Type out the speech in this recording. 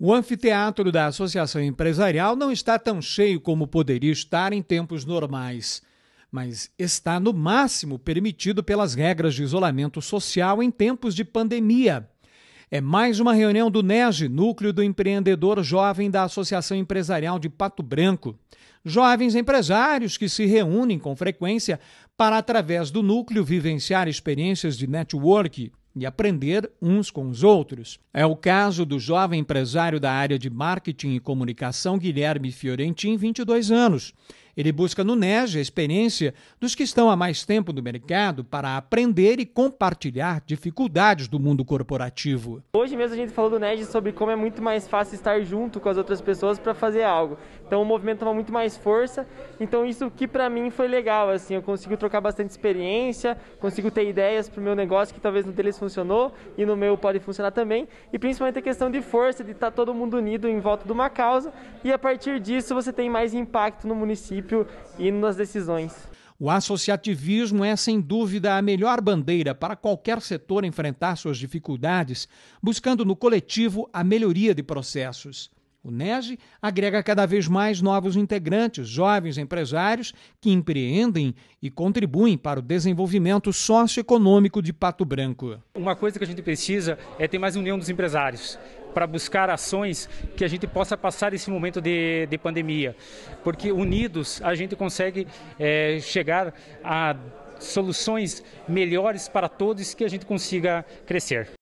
O anfiteatro da Associação Empresarial não está tão cheio como poderia estar em tempos normais, mas está no máximo permitido pelas regras de isolamento social em tempos de pandemia. É mais uma reunião do NEG, Núcleo do Empreendedor Jovem da Associação Empresarial de Pato Branco. Jovens empresários que se reúnem com frequência para, através do núcleo, vivenciar experiências de network, e aprender uns com os outros. É o caso do jovem empresário da área de marketing e comunicação Guilherme Fiorentin, 22 anos ele busca no NESE a experiência dos que estão há mais tempo no mercado para aprender e compartilhar dificuldades do mundo corporativo. Hoje mesmo a gente falou do NESE sobre como é muito mais fácil estar junto com as outras pessoas para fazer algo. Então o movimento toma muito mais força. Então isso que para mim foi legal, assim, eu consigo trocar bastante experiência, consigo ter ideias para o meu negócio que talvez no deles funcionou e no meu pode funcionar também. E principalmente a questão de força, de estar tá todo mundo unido em volta de uma causa e a partir disso você tem mais impacto no município município e nas decisões. O associativismo é, sem dúvida, a melhor bandeira para qualquer setor enfrentar suas dificuldades, buscando no coletivo a melhoria de processos. O NESE agrega cada vez mais novos integrantes, jovens empresários que empreendem e contribuem para o desenvolvimento socioeconômico de Pato Branco. Uma coisa que a gente precisa é ter mais união dos empresários para buscar ações que a gente possa passar esse momento de, de pandemia, porque unidos a gente consegue é, chegar a soluções melhores para todos que a gente consiga crescer.